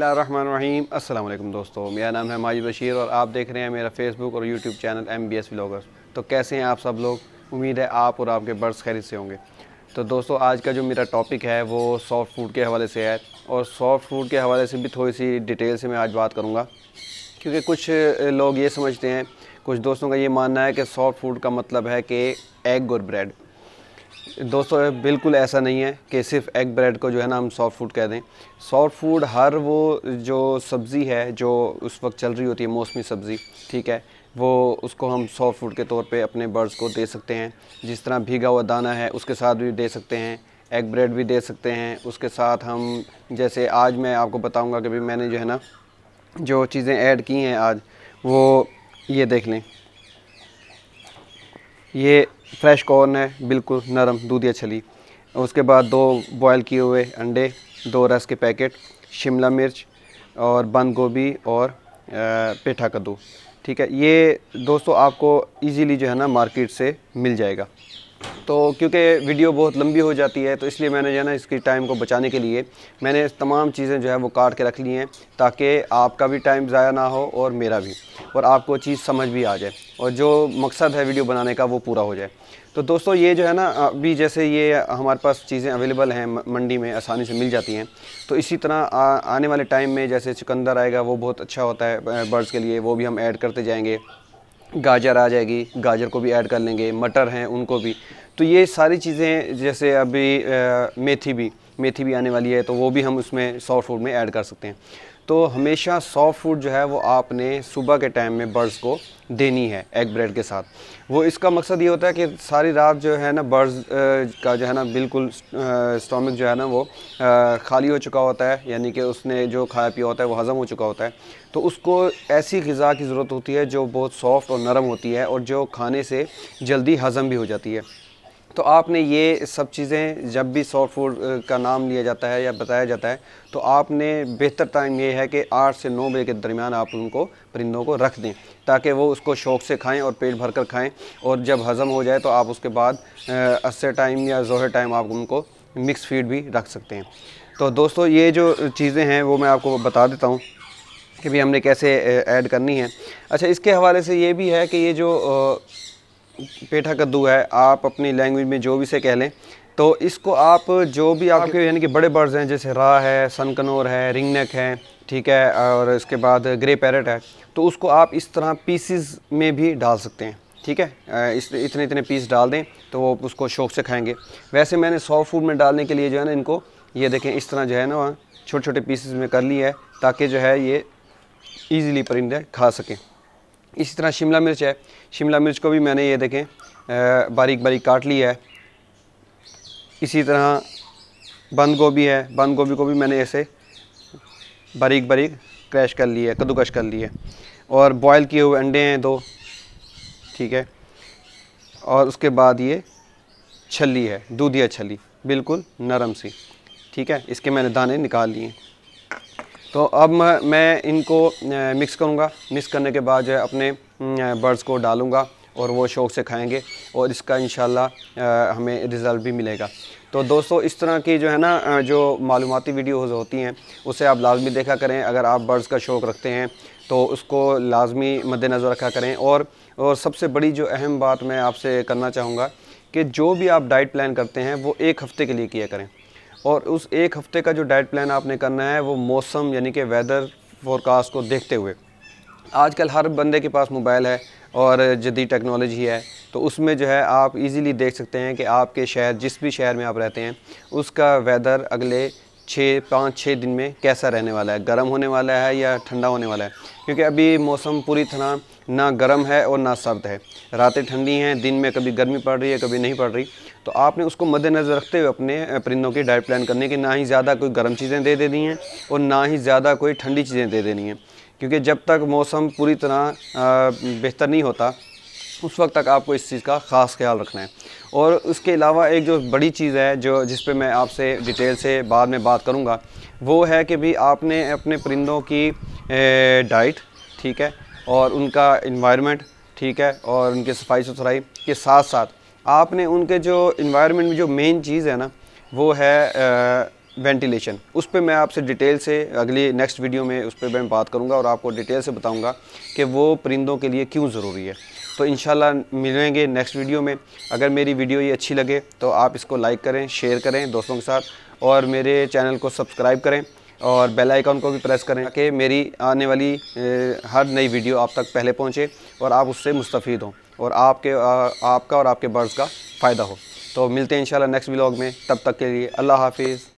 बसमीम अल्लाम दोस्तों मेरा नाम है माजिद बशीर और आप देख रहे हैं मेरा फेसबुक और YouTube channel M B S vloggers तो कैसे हैं आप सब लोग उम्मीद है आप और आपके बर्ड्स खैर से होंगे तो दोस्तों आज का जो मेरा टॉपिक है वो सॉफ्ट फूड के हवाले से है और सॉफ्ट फूड के हवाले से भी थोड़ी सी डिटेल से मैं आज बात करूँगा क्योंकि कुछ लोग ये समझते हैं कुछ दोस्तों का ये मानना है कि सॉफ्ट फूड का मतलब है कि एग और ब्रेड दोस्तों बिल्कुल ऐसा नहीं है कि सिर्फ एग ब्रेड को जो है ना हम सॉफ्ट फूड कह दें सॉफ्ट फूड हर वो जो सब्ज़ी है जो उस वक्त चल रही होती है मौसमी सब्ज़ी ठीक है वो उसको हम सॉफ्ट फूड के तौर पे अपने बर्ड्स को दे सकते हैं जिस तरह भीगा हुआ दाना है उसके साथ भी दे सकते हैं एग ब्रेड भी दे सकते हैं उसके साथ हम जैसे आज मैं आपको बताऊँगा कि भाई मैंने जो है ना जो चीज़ें ऐड की हैं आज वो ये देख लें ये फ्रेश कॉर्न है बिल्कुल नरम दूधिया छली उसके बाद दो बॉयल किए हुए अंडे दो रस के पैकेट शिमला मिर्च और बंद गोभी और पेठा कद्दू ठीक है ये दोस्तों आपको इजीली जो है ना मार्केट से मिल जाएगा तो क्योंकि वीडियो बहुत लंबी हो जाती है तो इसलिए मैंने जो है ना इसकी टाइम को बचाने के लिए मैंने तमाम चीज़ें जो है वो काट के रख ली हैं ताकि आपका भी टाइम ज़ाया ना हो और मेरा भी और आपको चीज़ समझ भी आ जाए और जो मकसद है वीडियो बनाने का वो पूरा हो जाए तो दोस्तों ये जो है ना अभी जैसे ये हमारे पास चीज़ें अवेलेबल हैं मंडी में आसानी से मिल जाती हैं तो इसी तरह आ, आने वाले टाइम में जैसे चुकंदर आएगा वो बहुत अच्छा होता है बर्ड्स के लिए वो भी हम ऐड करते जाएंगे गाजर आ जाएगी गाजर को भी ऐड कर लेंगे मटर हैं उनको भी तो ये सारी चीज़ें जैसे अभी आ, मेथी भी मेथी भी आने वाली है तो वो भी हम उसमें सॉफ्ट फूड में ऐड कर सकते हैं तो हमेशा सॉफ्ट फूड जो है वो आपने सुबह के टाइम में बर्ड्स को देनी है एग ब्रेड के साथ वो इसका मकसद ये होता है कि सारी रात जो है ना बर्ड्स का जो है ना बिल्कुल स्टोमिक जो है ना वो खाली हो चुका होता है यानी कि उसने जो खाया पिया होता है वो हज़म हो चुका होता है तो उसको ऐसी गज़ा की ज़रूरत होती है जो बहुत सॉफ्ट और नरम होती है और जो खाने से जल्दी हज़म भी हो जाती है तो आपने ये सब चीज़ें जब भी सॉफ्ट फूड का नाम लिया जाता है या बताया जाता है तो आपने बेहतर टाइम ये है कि आठ से नौ बजे के दरमियान आप उनको परिंदों को रख दें ताकि वो उसको शौक़ से खाएं और पेट भर कर खाएँ और जब हज़म हो जाए तो आप उसके बाद अस्से टाइम या जोहर टाइम आप उनको मिक्स फीड भी रख सकते हैं तो दोस्तों ये जो चीज़ें हैं वो मैं आपको बता देता हूँ कि भी हमने कैसे ऐड करनी है अच्छा इसके हवाले से ये भी है कि ये जो पेठा कद्दू है आप अपनी लैंग्वेज में जो भी से कह लें तो इसको आप जो भी आपके यानी कि बड़े बर्ड्स हैं जैसे रा है सनकनोर है रिंगनेक है ठीक है और इसके बाद ग्रे पैरट है तो उसको आप इस तरह पीसीज में भी डाल सकते हैं ठीक है इस इतने इतने पीस डाल दें तो वो उसको शौक से खाएंगे वैसे मैंने सॉफ्ट फूड में डालने के लिए जो है ना इनको ये देखें इस तरह जो है ना छोटे छोटे पीसेस में कर लिया है ताकि जो है ये ईज़िली परिंदे खा सकें इसी तरह शिमला मिर्च है शिमला मिर्च को भी मैंने ये देखें बारीक बारीक काट लिया है इसी तरह बंद गोभी है बंद गोभी को भी मैंने ऐसे बारीक बारीक क्रैश कर लिया है कद्दूकश कर लिया है और बॉयल किए हुए अंडे हैं दो ठीक है और उसके बाद ये छली है दूधिया छली बिल्कुल नरम सी ठीक है इसके मैंने दाने निकाल लिए तो अब मैं इनको मिक्स करूँगा मिक्स करने के बाद जो है अपने बर्ड्स को डालूँगा और वो शौक़ से खाएंगे और इसका इन हमें रिज़ल्ट भी मिलेगा तो दोस्तों इस तरह की जो है ना जो मालूमती वीडियोज़ होती हैं उसे आप लाजमी देखा करें अगर आप बर्ड्स का शौक़ रखते हैं तो उसको लाजमी मद्दनज़र रखा करें और और सबसे बड़ी जो अहम बात मैं आपसे करना चाहूँगा कि जो भी आप डाइट प्लान करते हैं वो एक हफ़्ते के लिए किया करें और उस एक हफ़्ते का जो डाइट प्लान आपने करना है वो मौसम यानी कि वेदर फोरकास्ट को देखते हुए आजकल हर बंदे के पास मोबाइल है और जदी टेक्नोलॉजी है तो उसमें जो है आप इजीली देख सकते हैं कि आपके शहर जिस भी शहर में आप रहते हैं उसका वेदर अगले छः पाँच छः दिन में कैसा रहने वाला है गर्म होने वाला है या ठंडा होने वाला है क्योंकि अभी मौसम पूरी तरह ना गर्म है और ना सर्द है रातें ठंडी हैं दिन में कभी गर्मी पड़ रही है कभी नहीं पड़ रही तो आपने उसको मद्देनज़र रखते हुए अपने परिंदों की डाइट प्लान करने की ना ही ज़्यादा कोई गर्म चीज़ें दे देनी हैं और ना ही ज़्यादा कोई ठंडी चीज़ें दे देनी हैं क्योंकि जब तक मौसम पूरी तरह बेहतर नहीं होता उस वक्त तक आपको इस चीज़ का ख़ास ख्याल रखना है और उसके अलावा एक जो बड़ी चीज़ है जो जिस पर मैं आपसे डिटेल से बाद में बात करूँगा वो है कि भी आपने अपने परिंदों की डाइट ठीक है और उनका इन्वायरमेंट ठीक है और उनकी सफाई सुथराई के साथ साथ आपने उनके जो इन्वायरमेंट में जो मेन चीज़ है ना वो है वेंटिलेशन उस पर मैं आपसे डिटेल से अगली नेक्स्ट वीडियो में उस पर मैं बात करूँगा और आपको डिटेल से बताऊँगा कि वो परिंदों के लिए क्यों ज़रूरी है तो इन मिलेंगे नेक्स्ट वीडियो में अगर मेरी वीडियो ये अच्छी लगे तो आप इसको लाइक करें शेयर करें दोस्तों के साथ और मेरे चैनल को सब्सक्राइब करें और बेल आइकन को भी प्रेस करें ताकि मेरी आने वाली हर नई वीडियो आप तक पहले पहुँचे और आप उससे मुस्तफ़ हों और आपके आपका और आपके बर्ड्स का फ़ायदा हो तो मिलते हैं इंशाल्लाह नेक्स्ट ब्लॉग में तब तक के लिए अल्लाह हाफिज़